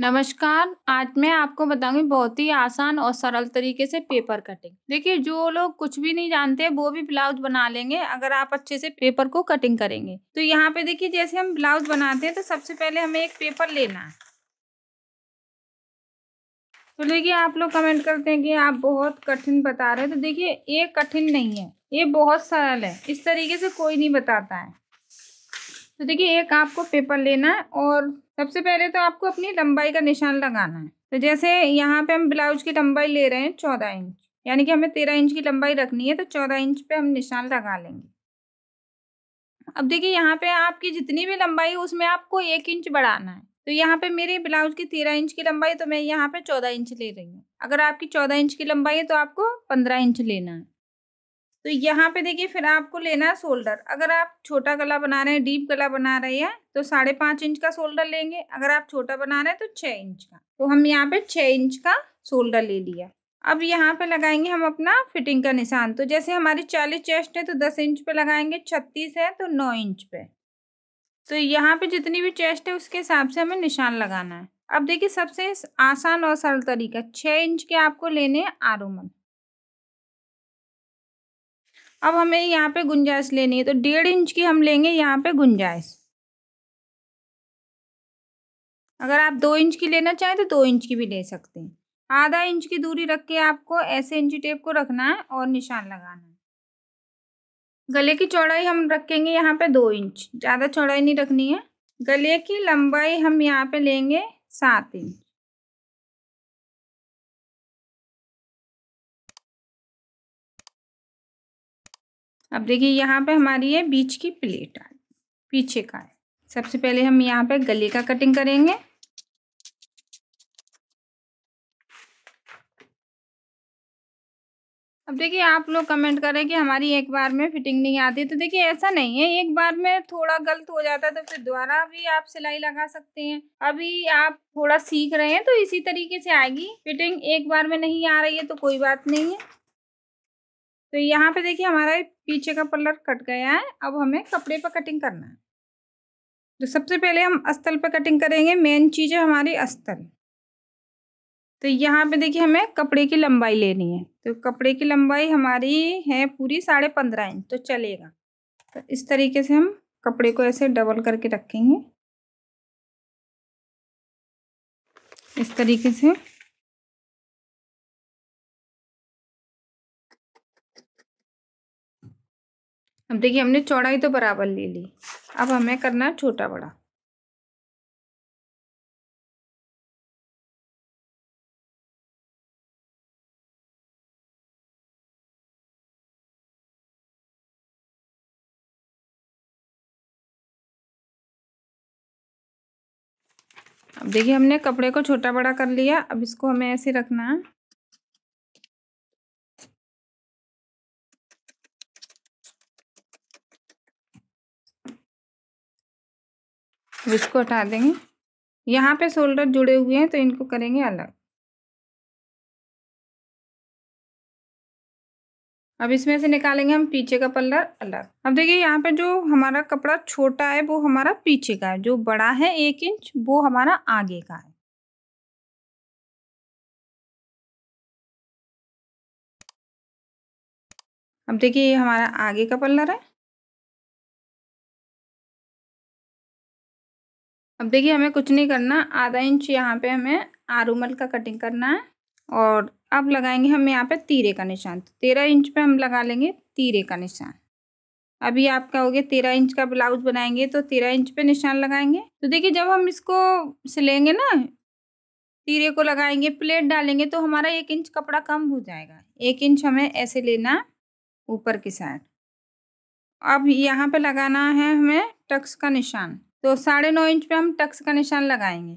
नमस्कार आज मैं आपको बताऊंगी बहुत ही आसान और सरल तरीके से पेपर कटिंग देखिए जो लोग कुछ भी नहीं जानते वो भी ब्लाउज बना लेंगे अगर आप अच्छे से पेपर को कटिंग करेंगे तो यहाँ पे देखिए जैसे हम ब्लाउज बनाते हैं तो सबसे पहले हमें एक पेपर लेना है तो देखिए आप लोग कमेंट करते हैं कि आप बहुत कठिन बता रहे हैं तो देखिए ये कठिन नहीं है ये बहुत सरल है इस तरीके से कोई नहीं बताता है तो देखिए एक आपको पेपर लेना है और सबसे पहले तो आपको अपनी लंबाई का निशान लगाना है तो जैसे यहाँ पे हम ब्लाउज की लंबाई ले रहे हैं चौदह इंच यानी कि हमें तेरह इंच की लंबाई रखनी है तो चौदह इंच पे हम निशान लगा लेंगे अब देखिए यहाँ पे आपकी जितनी भी लंबाई उसमें आपको एक इंच बढ़ाना है तो यहाँ पे मेरे ब्लाउज की तेरह इंच की लंबाई तो मैं यहाँ पे चौदह इंच ले रही हूँ अगर आपकी चौदह इंच की लंबाई है तो आपको पंद्रह इंच लेना है तो यहाँ पे देखिए फिर आपको लेना है शोल्डर अगर आप छोटा गला बना रहे हैं डीप गला बना रहे हैं तो साढ़े पाँच इंच का शोल्डर लेंगे अगर आप छोटा बना रहे हैं तो छः इंच का तो हम यहाँ पे छः इंच का शोल्डर ले लिया अब यहाँ पे लगाएंगे हम अपना फिटिंग का निशान तो जैसे हमारी चालीस चेस्ट है तो दस इंच पर लगाएंगे छत्तीस है तो नौ इंच पे तो यहाँ पर जितनी भी चेस्ट है उसके हिसाब से हमें निशान लगाना है अब देखिए सबसे आसान और सरल तरीका छः इंच के आपको लेने हैं आरोमन अब हमें यहाँ पे गुंजाइश लेनी है तो डेढ़ इंच की हम लेंगे यहाँ पे गुंजाइश अगर आप दो इंच की लेना चाहें तो दो इंच की भी ले सकते हैं आधा इंच की दूरी रख के आपको ऐसे इंची टेप को रखना है और निशान लगाना है गले की चौड़ाई हम रखेंगे यहाँ पे दो इंच ज़्यादा चौड़ाई नहीं रखनी है गले की लंबाई हम यहाँ पे लेंगे सात इंच अब देखिए यहाँ पे हमारी है बीच की प्लेट आई पीछे का है सबसे पहले हम यहाँ पे गले का कटिंग करेंगे अब देखिए आप लोग कमेंट करें कि हमारी एक बार में फिटिंग नहीं आती तो देखिए ऐसा नहीं है एक बार में थोड़ा गलत हो जाता है तो फिर दोबारा भी आप सिलाई लगा सकते हैं अभी आप थोड़ा सीख रहे हैं तो इसी तरीके से आएगी फिटिंग एक बार में नहीं आ रही है तो कोई बात नहीं है तो यहाँ पे देखिए हमारा पीछे का पल्लर कट गया है अब हमें कपड़े पर कटिंग करना है तो सबसे पहले हम अस्तल पर कटिंग करेंगे मेन चीज़ है हमारी अस्तल तो यहाँ पे देखिए हमें कपड़े की लंबाई लेनी है तो कपड़े की लंबाई हमारी है पूरी साढ़े पंद्रह इंच तो चलेगा तो इस तरीके से हम कपड़े को ऐसे डबल करके रखेंगे इस तरीके से अब देखिए हमने चौड़ाई तो बराबर ले ली अब हमें करना है छोटा बड़ा अब देखिए हमने कपड़े को छोटा बड़ा कर लिया अब इसको हमें ऐसे रखना है इसको हटा देंगे यहाँ पे शोल्डर जुड़े हुए हैं तो इनको करेंगे अलग अब इसमें से निकालेंगे हम पीछे का पल्लर अलग अब देखिए यहाँ पे जो हमारा कपड़ा छोटा है वो हमारा पीछे का है जो बड़ा है एक इंच वो हमारा आगे का है अब देखिए ये हमारा आगे का पल्लर है अब देखिए हमें कुछ नहीं करना आधा इंच यहाँ पे हमें आरूमल का कटिंग करना है और अब लगाएंगे हम यहाँ पे तीरे का निशान तो तेरह इंच पे हम लगा लेंगे तीरे का निशान अभी आप हो गया तेरह इंच का ब्लाउज बनाएंगे तो तेरह इंच पे निशान लगाएंगे तो देखिए जब हम इसको सिलेंगे ना तीरे को लगाएंगे प्लेट डालेंगे तो हमारा एक इंच कपड़ा कम हो जाएगा एक इंच हमें ऐसे लेना ऊपर की साइड अब यहाँ पर लगाना है हमें टक्स का निशान तो साढ़े नौ इंच पे हम टक्स का निशान लगाएंगे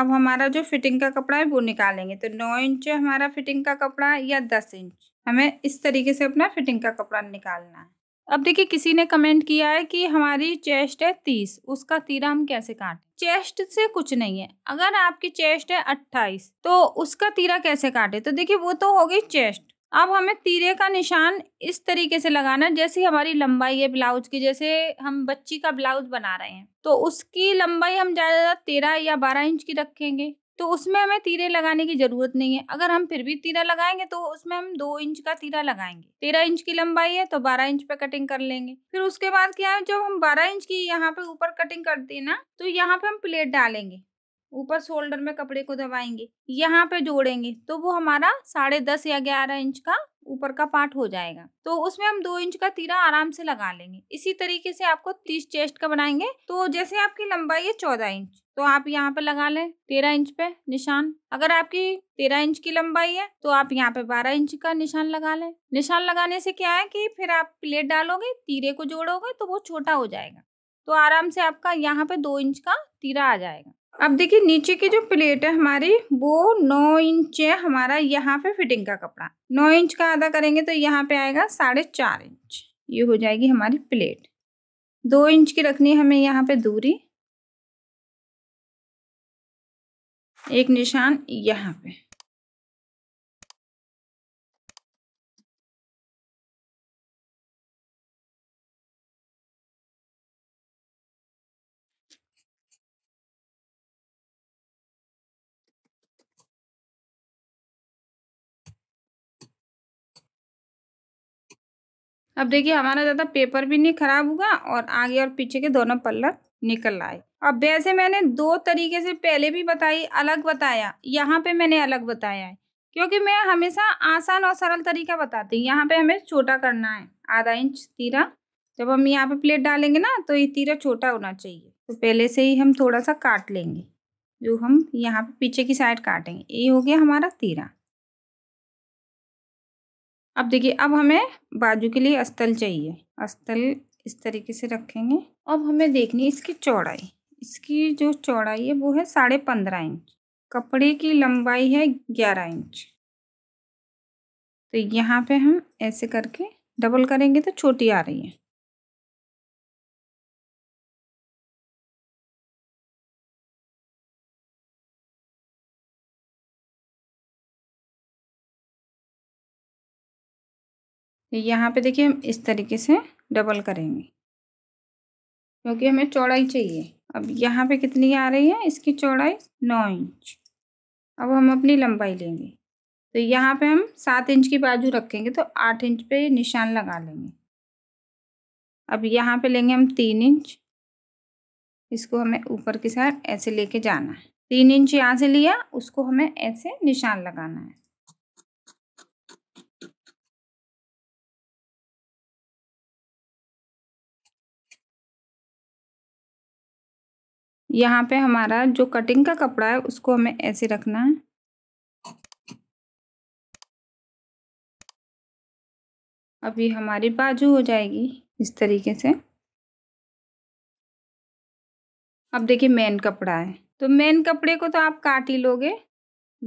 अब हमारा जो फिटिंग का कपड़ा है वो निकालेंगे तो नौ इंच हमारा फिटिंग का कपड़ा है या दस इंच हमें इस तरीके से अपना फिटिंग का कपड़ा निकालना है अब देखिए किसी ने कमेंट किया है कि हमारी चेस्ट है तीस उसका तीरा हम कैसे काटें चेस्ट से कुछ नहीं है अगर आपकी चेस्ट है अट्ठाईस तो उसका तीरा कैसे काटे तो देखिए वो तो होगी चेस्ट अब हमें तीरे का निशान इस तरीके से लगाना है जैसे हमारी लंबाई है ब्लाउज की जैसे हम बच्ची का ब्लाउज बना रहे हैं तो उसकी लंबाई हम ज़्यादा ज़्यादा तेरह या बारह इंच की रखेंगे तो उसमें हमें तीरे लगाने की ज़रूरत नहीं है अगर हम फिर भी तीरा लगाएंगे तो उसमें हम दो इंच का तीरा लगाएंगे तेरह इंच की लंबाई है तो बारह इंच पे कटिंग कर लेंगे फिर उसके बाद क्या है जब हम बारह इंच की यहाँ पे ऊपर कटिंग करते हैं ना तो यहाँ पे हम प्लेट डालेंगे ऊपर शोल्डर में कपड़े को दबाएंगे यहाँ पे जोड़ेंगे तो वो हमारा साढ़े दस या ग्यारह इंच का ऊपर का पार्ट हो जाएगा तो उसमें हम दो इंच का तीरा आराम से लगा लेंगे इसी तरीके से आपको तीस चेस्ट का बनाएंगे तो जैसे आपकी लंबाई है चौदह इंच तो आप यहाँ पे लगा लें तेरह इंच पे निशान अगर आपकी तेरह इंच की लंबाई है तो आप यहाँ पे बारह इंच का निशान लगा लें निशान लगाने से क्या है कि फिर आप प्लेट डालोगे तीरे को जोड़ोगे तो वो छोटा हो जाएगा तो आराम से आपका यहाँ पे दो इंच का तीरा आ जाएगा अब देखिए नीचे की जो प्लेट है हमारी वो नौ इंच है हमारा यहाँ पे फिटिंग का कपड़ा नौ इंच का आधा करेंगे तो यहाँ पे आएगा साढ़े चार इंच ये हो जाएगी हमारी प्लेट दो इंच की रखनी है हमें यहाँ पे दूरी एक निशान यहाँ पे अब देखिए हमारा ज़्यादा पेपर भी नहीं ख़राब हुआ और आगे और पीछे के दोनों पल्लर निकल आए अब वैसे मैंने दो तरीके से पहले भी बताई अलग बताया यहाँ पे मैंने अलग बताया है क्योंकि मैं हमेशा आसान और सरल तरीका बताती हूँ यहाँ पे हमें छोटा करना है आधा इंच तीरा जब हम यहाँ पे प्लेट डालेंगे ना तो ये तीरा छोटा होना चाहिए तो पहले से ही हम थोड़ा सा काट लेंगे जो हम यहाँ पे पीछे की साइड काटेंगे ये हो गया हमारा तीरा अब देखिए अब हमें बाजू के लिए अस्तल चाहिए अस्तल इस तरीके से रखेंगे अब हमें देखनी है इसकी चौड़ाई इसकी जो चौड़ाई है वो है साढ़े पंद्रह इंच कपड़े की लंबाई है ग्यारह इंच तो यहाँ पे हम ऐसे करके डबल करेंगे तो छोटी आ रही है यहाँ पे देखिए हम इस तरीके से डबल करेंगे क्योंकि हमें चौड़ाई चाहिए अब यहाँ पे कितनी आ रही है इसकी चौड़ाई नौ इंच अब हम अपनी लंबाई लेंगे तो यहाँ पे हम सात इंच की बाजू रखेंगे तो आठ इंच पे निशान लगा लेंगे अब यहाँ पे लेंगे हम तीन इंच इसको हमें ऊपर की साइड ऐसे लेके जाना है तीन इंच यहाँ से लिया उसको हमें ऐसे निशान लगाना है यहाँ पे हमारा जो कटिंग का कपड़ा है उसको हमें ऐसे रखना है अभी हमारी बाजू हो जाएगी इस तरीके से अब देखिए मेन कपड़ा है तो मेन कपड़े को तो आप काट ही लोगे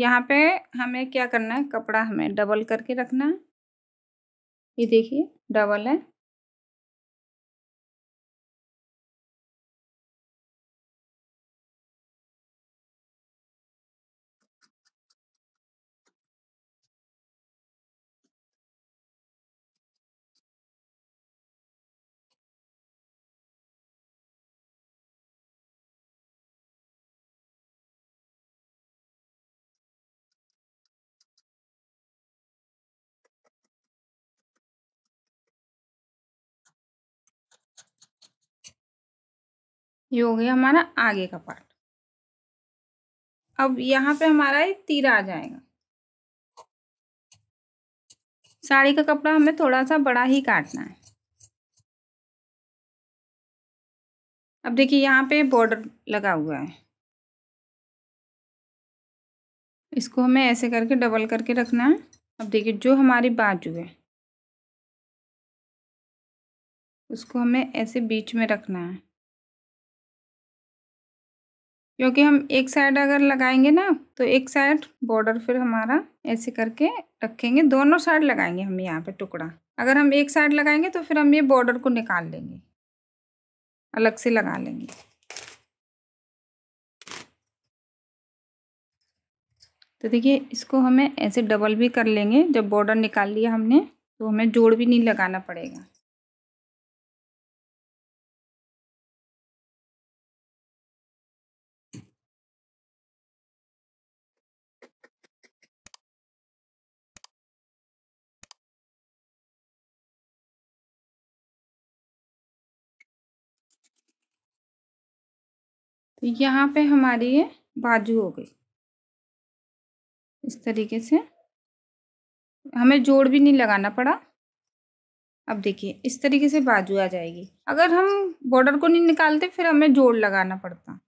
यहाँ पे हमें क्या करना है कपड़ा हमें डबल करके रखना है ये देखिए डबल है ये हो गया हमारा आगे का पार्ट अब यहाँ पे हमारा एक तीरा आ जाएगा साड़ी का कपड़ा हमें थोड़ा सा बड़ा ही काटना है अब देखिए यहाँ पे बॉर्डर लगा हुआ है इसको हमें ऐसे करके डबल करके रखना है अब देखिए जो हमारी बाजू है उसको हमें ऐसे बीच में रखना है क्योंकि हम एक साइड अगर लगाएंगे ना तो एक साइड बॉर्डर फिर हमारा ऐसे करके रखेंगे दोनों साइड लगाएंगे हम यहाँ पे टुकड़ा अगर हम एक साइड लगाएंगे तो फिर हम ये बॉर्डर को निकाल लेंगे अलग से लगा लेंगे तो देखिए इसको हमें ऐसे डबल भी कर लेंगे जब बॉर्डर निकाल लिया हमने तो हमें जोड़ भी नहीं लगाना पड़ेगा यहाँ पे हमारी ये बाजू हो गई इस तरीके से हमें जोड़ भी नहीं लगाना पड़ा अब देखिए इस तरीके से बाजू आ जाएगी अगर हम बॉर्डर को नहीं निकालते फिर हमें जोड़ लगाना पड़ता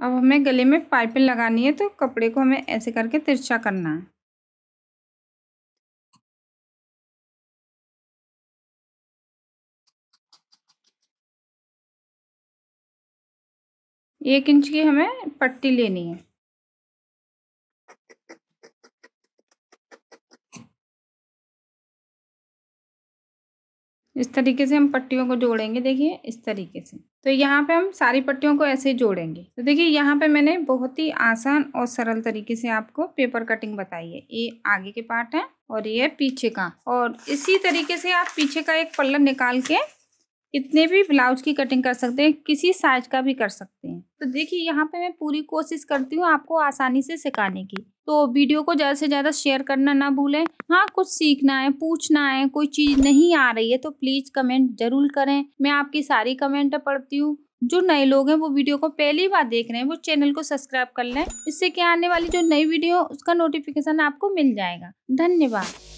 अब हमें गले में पाइपिंग लगानी है तो कपड़े को हमें ऐसे करके तिरछा करना है एक इंच की हमें पट्टी लेनी है इस तरीके से हम पट्टियों को जोड़ेंगे देखिए इस तरीके से तो यहाँ पे हम सारी पट्टियों को ऐसे ही जोड़ेंगे तो देखिए यहाँ पे मैंने बहुत ही आसान और सरल तरीके से आपको पेपर कटिंग बताई है ये आगे के पार्ट है और ये है पीछे का और इसी तरीके से आप पीछे का एक पल्ला निकाल के कितने भी ब्लाउज की कटिंग कर सकते हैं किसी साइज का भी कर सकते हैं तो देखिए यहाँ पे मैं पूरी कोशिश करती हूँ आपको आसानी से सिखाने की तो वीडियो को ज़्यादा से ज़्यादा शेयर करना ना भूलें हाँ कुछ सीखना है पूछना है कोई चीज़ नहीं आ रही है तो प्लीज़ कमेंट जरूर करें मैं आपकी सारी कमेंट पढ़ती हूँ जो नए लोग हैं वो वीडियो को पहली बार देख रहे हैं वो चैनल को सब्सक्राइब कर लें इससे क्या आने वाली जो नई वीडियो उसका नोटिफिकेशन आपको मिल जाएगा धन्यवाद